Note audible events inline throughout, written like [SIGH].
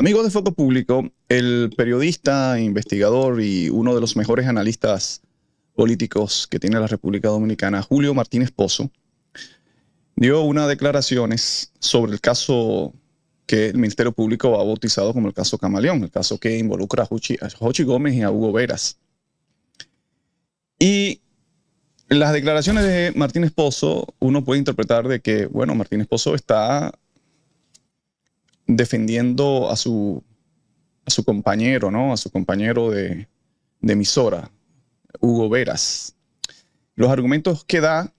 Amigo de Foco Público, el periodista, investigador y uno de los mejores analistas políticos que tiene la República Dominicana, Julio Martínez Pozo, dio unas declaraciones sobre el caso que el Ministerio Público ha bautizado como el caso Camaleón, el caso que involucra a Jochi, Gómez y a Hugo Veras. Y las declaraciones de Martínez Pozo, uno puede interpretar de que, bueno, Martínez Pozo está defendiendo a su, compañero, ¿no? A su compañero de, de emisora, Hugo Veras. Los argumentos que da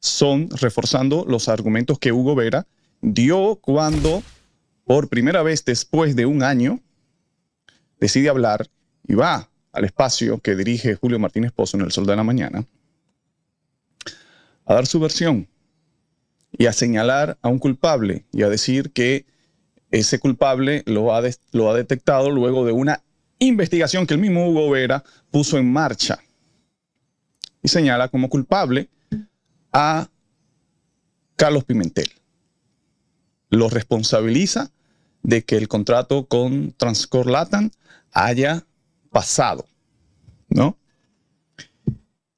son reforzando los argumentos que Hugo Vera dio cuando, por primera vez después de un año, decide hablar y va al espacio que dirige Julio Martínez Pozo en El Sol de la Mañana a dar su versión y a señalar a un culpable y a decir que ese culpable lo ha, detectado luego de una investigación que el mismo Hugo Vera puso en marcha y señala como culpable a Carlos Pimentel. Lo responsabiliza de que el contrato con Transcorlatan haya pasado, ¿no?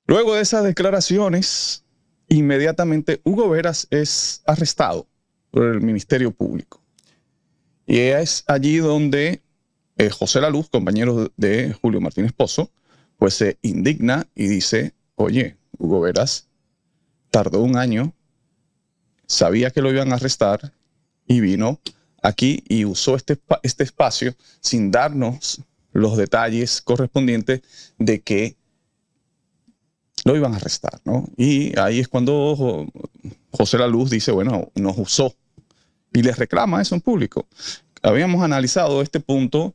Luego de esas declaraciones, inmediatamente Hugo Veras es arrestado por el Ministerio Público. Y es allí donde eh, José La Luz, compañero de Julio Martínez Pozo, pues se indigna y dice, oye, Hugo Veras tardó un año, sabía que lo iban a arrestar y vino aquí y usó este, este espacio sin darnos los detalles correspondientes de que lo iban a arrestar, Y ahí es cuando José La Luz dice, bueno, nos usó y les reclama eso en público. Habíamos analizado este punto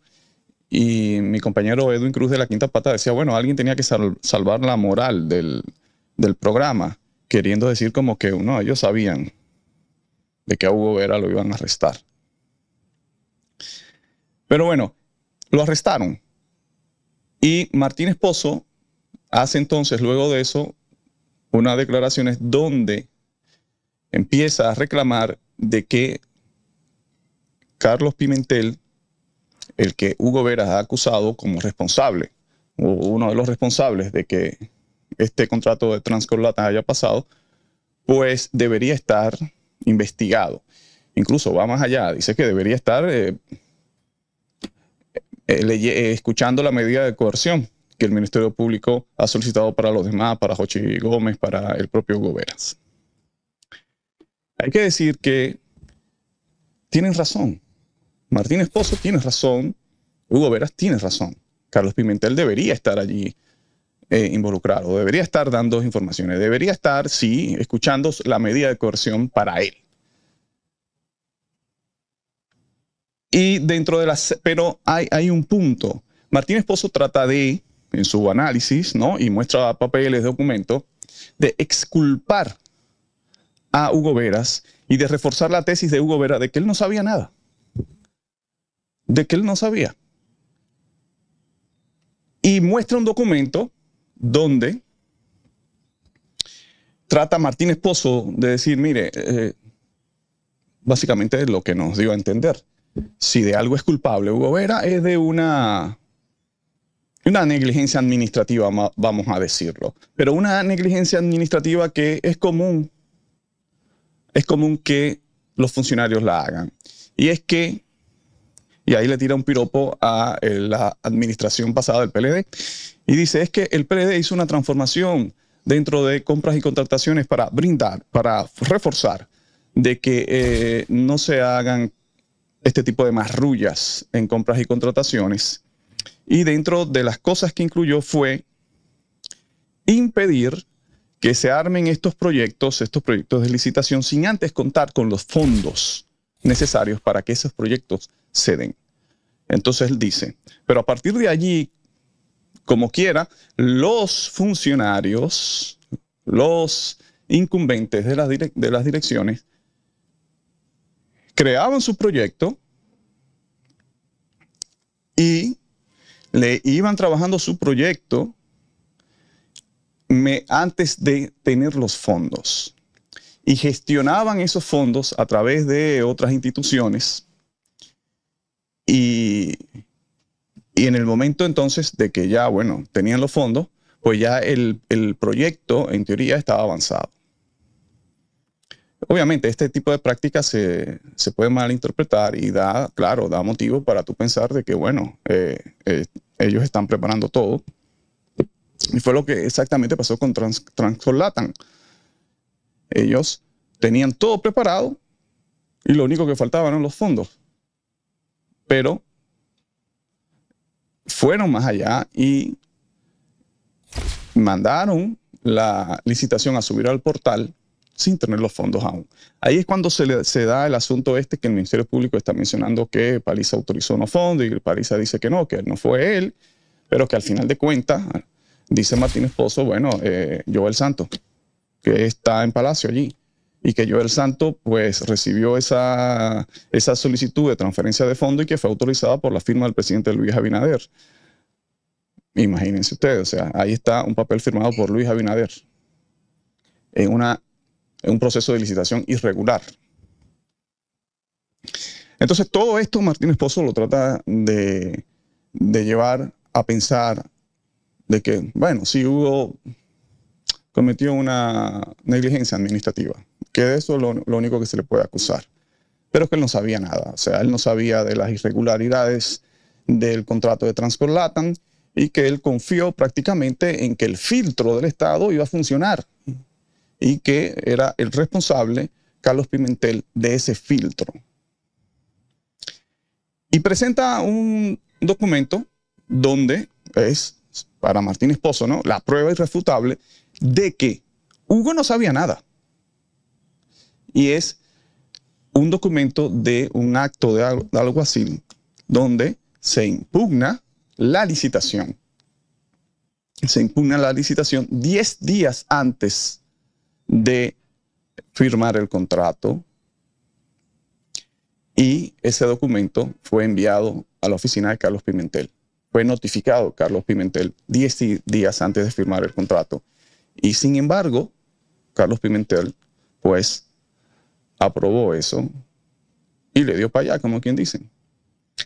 y mi compañero Edwin Cruz de la Quinta Pata decía, bueno, alguien tenía que salvar la moral del, del, programa, queriendo decir como que uno, ellos sabían de que a Hugo Vera lo iban a arrestar. Pero bueno, lo arrestaron. Y Martín Esposo hace entonces, luego de eso, unas declaraciones donde empieza a reclamar de que Carlos Pimentel, el que Hugo Veras ha acusado como responsable, o uno de los responsables de que este contrato de Transcorlata haya pasado, pues debería estar investigado. Incluso va más allá, dice que debería estar eh, eh, eh, escuchando la medida de coerción que el Ministerio Público ha solicitado para los demás, para Jochi Gómez, para el propio Hugo Veras. Hay que decir que tienen razón. Martín Esposo, tiene razón. Hugo Veras, tiene razón. Carlos Pimentel debería estar allí eh, involucrado, debería estar dando informaciones, debería estar, sí, escuchando la medida de coerción para él. Y dentro de las... Pero hay, hay un punto. Martín Esposo trata de, en su análisis, ¿no? Y muestra papeles, documentos, de exculpar a Hugo Veras y de reforzar la tesis de Hugo Veras de que él no sabía nada de que él no sabía. Y muestra un documento donde trata Martín Esposo de decir, mire, eh, básicamente es lo que nos dio a entender. Si de algo es culpable Hugo Vera, es de una, una negligencia administrativa, vamos a decirlo. Pero una negligencia administrativa que es común, es común que los funcionarios la hagan. Y es que y ahí le tira un piropo a eh, la administración pasada del PLD. Y dice, es que el PLD hizo una transformación dentro de compras y contrataciones para brindar, para reforzar de que eh, no se hagan este tipo de marrullas en compras y contrataciones. Y dentro de las cosas que incluyó fue impedir que se armen estos proyectos, estos proyectos de licitación, sin antes contar con los fondos necesarios para que esos proyectos se den. Entonces él dice, pero a partir de allí, como quiera, los funcionarios, los incumbentes de las, direcciones, creaban su proyecto y le iban trabajando su proyecto antes de tener los fondos y gestionaban esos fondos a través de otras instituciones y, en el momento entonces de que ya, bueno, tenían los fondos, pues ya el, proyecto en teoría estaba avanzado. Obviamente, este tipo de prácticas se, se, puede malinterpretar y da, claro, da motivo para tú pensar de que, bueno, eh, eh, ellos están preparando todo. Y fue lo que exactamente pasó con Trans Transolatan. Ellos tenían todo preparado y lo único que faltaban eran los fondos pero fueron más allá y mandaron la licitación a subir al portal sin tener los fondos aún. Ahí es cuando se, da el asunto este que el Ministerio Público está mencionando que Paliza autorizó unos fondos y Paliza dice que no, que no fue él, pero que al final de cuentas, dice Martín Esposo, bueno, eh, Joel Santos, que está en Palacio allí, y que Joel Santo pues recibió esa, solicitud de transferencia de fondo y que fue autorizada por la firma del presidente Luis Abinader. Imagínense ustedes, o sea, ahí está un papel firmado por Luis Abinader en, una, en un proceso de licitación irregular. Entonces, todo esto Martín Esposo lo trata de, de llevar a pensar de que, bueno, si hubo cometió una negligencia administrativa que eso es lo, único que se le puede acusar. Pero es que él no sabía nada, o sea, él no sabía de las irregularidades del contrato de Transcorlatan y que él confió prácticamente en que el filtro del Estado iba a funcionar y que era el responsable, Carlos Pimentel, de ese filtro. Y presenta un documento donde es, para Martín Esposo, ¿no? la prueba irrefutable de que Hugo no sabía nada y es un documento de un acto de, algo así, donde se impugna la licitación. Se impugna la licitación 10 días antes de firmar el contrato y ese documento fue enviado a la oficina de Carlos Pimentel. Fue notificado Carlos Pimentel 10 días antes de firmar el contrato. Y sin embargo, Carlos Pimentel, pues aprobó eso y le dio para allá, como quien dice.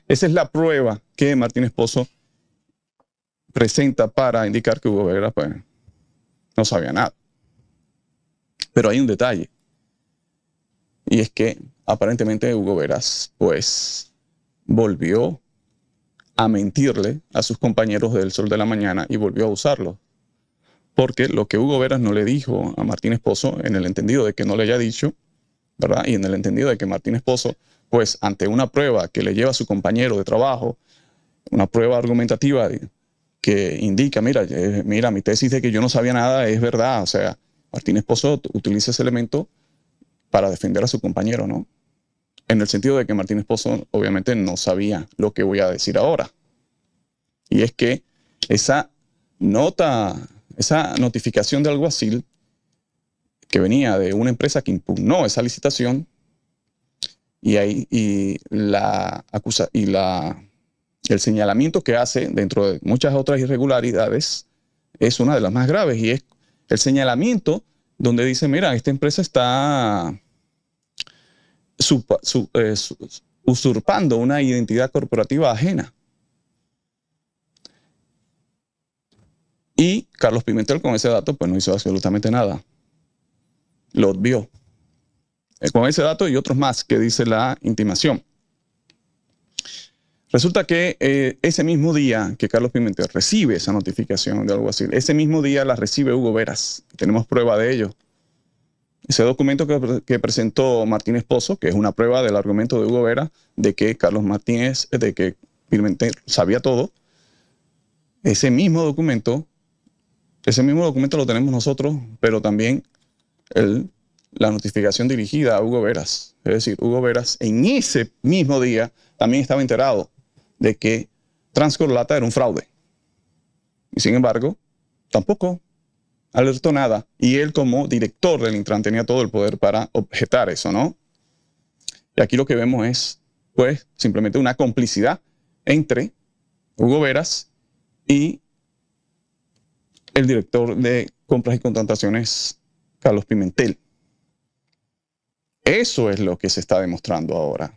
Esa es la prueba que Martín Esposo presenta para indicar que Hugo Veras pues, no sabía nada. Pero hay un detalle. Y es que aparentemente Hugo Veras, pues, volvió a mentirle a sus compañeros del Sol de la Mañana y volvió a usarlo. Porque lo que Hugo Veras no le dijo a Martín Esposo, en el entendido de que no le haya dicho, y en el entendido de que Martín Esposo, pues ante una prueba que le lleva a su compañero de trabajo, una prueba argumentativa que indica, mira, eh, mira, mi tesis de que yo no sabía nada es verdad, o sea, Martín Esposo utiliza ese elemento para defender a su compañero, ¿no? En el sentido de que Martín Esposo obviamente no sabía lo que voy a decir ahora. Y es que esa nota, esa notificación de alguacil que venía de una empresa que impugnó esa licitación y, ahí, la, acusa, y la, el señalamiento que hace dentro de muchas otras irregularidades es una de las más graves y es el señalamiento donde dice, mira, esta empresa está eh, usurpando una identidad corporativa ajena. Y Carlos Pimentel con ese dato pues no hizo absolutamente nada. Lo vio. Eh, con ese dato y otros más que dice la intimación. Resulta que eh, ese mismo día que Carlos Pimentel recibe esa notificación de algo así, ese mismo día la recibe Hugo Veras. Tenemos prueba de ello. Ese documento que, que, presentó Martínez Esposo que es una prueba del argumento de Hugo Veras de que Carlos Martínez, de que Pimentel sabía todo, ese mismo documento, ese mismo documento lo tenemos nosotros, pero también la notificación dirigida a Hugo Veras. Es decir, Hugo Veras en ese mismo día también estaba enterado de que Transcorlata era un fraude. Y sin embargo, tampoco alertó nada. Y él como director del Intran tenía todo el poder para objetar eso, ¿no? Y aquí lo que vemos es, pues, simplemente una complicidad entre Hugo Veras y el director de compras y contrataciones Carlos Pimentel. Eso es lo que se está demostrando ahora.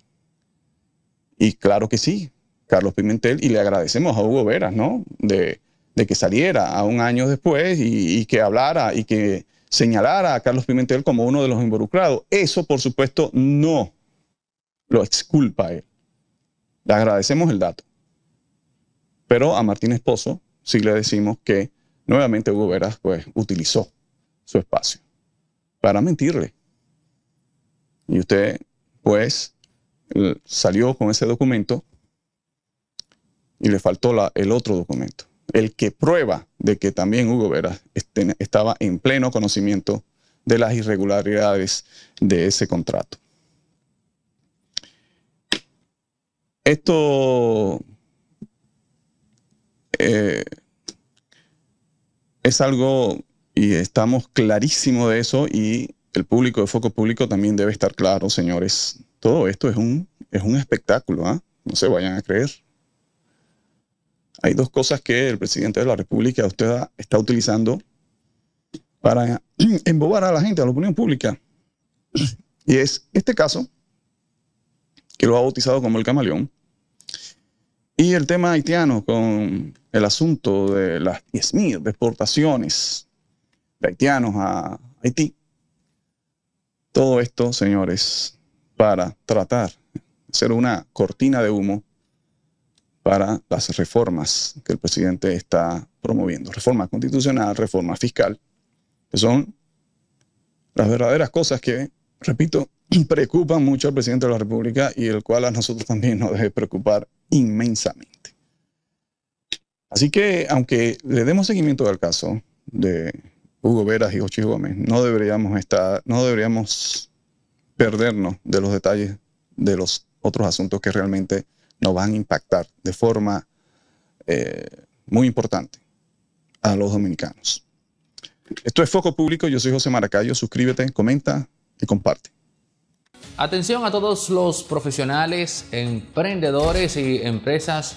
Y claro que sí, Carlos Pimentel, y le agradecemos a Hugo Veras, ¿no? De, que saliera a un año después y, que hablara y que señalara a Carlos Pimentel como uno de los involucrados. Eso, por supuesto, no lo exculpa a él. Le agradecemos el dato. Pero a Martín Esposo sí le decimos que nuevamente Hugo Veras pues, utilizó su espacio para mentirle. Y usted, pues, salió con ese documento y le faltó el otro documento, el que prueba de que también Hugo Vera este, estaba en pleno conocimiento de las irregularidades de ese contrato. Esto eh, es algo y estamos clarísimos de eso y el público de Foco Público también debe estar claro, señores. Todo esto es un, es un espectáculo, ¿ah? no se vayan a creer. Hay dos cosas que el presidente de la República usted está utilizando para [CLEARS THROAT] embobar a la gente, a la opinión pública. Y es este caso, que lo ha bautizado como el camaleón, y el tema haitiano con el asunto de las 10.000 deportaciones haitianos a Haití. Todo esto, señores, para tratar de ser una cortina de humo para las reformas que el presidente está promoviendo. Reforma constitucional, reforma fiscal, que son las verdaderas cosas que, repito, [CLEARS THROAT] preocupan mucho al presidente de la República y el cual a nosotros también nos debe preocupar inmensamente. Así que, aunque le demos seguimiento al caso de Hugo Veras y Ochi Gómez. No deberíamos estar, no deberíamos perdernos de los detalles de los otros asuntos que realmente nos van a impactar de forma eh, muy importante a los dominicanos. Esto es Foco Público, yo soy José Maracayo, suscríbete, comenta y comparte. Atención a todos los profesionales, emprendedores y empresas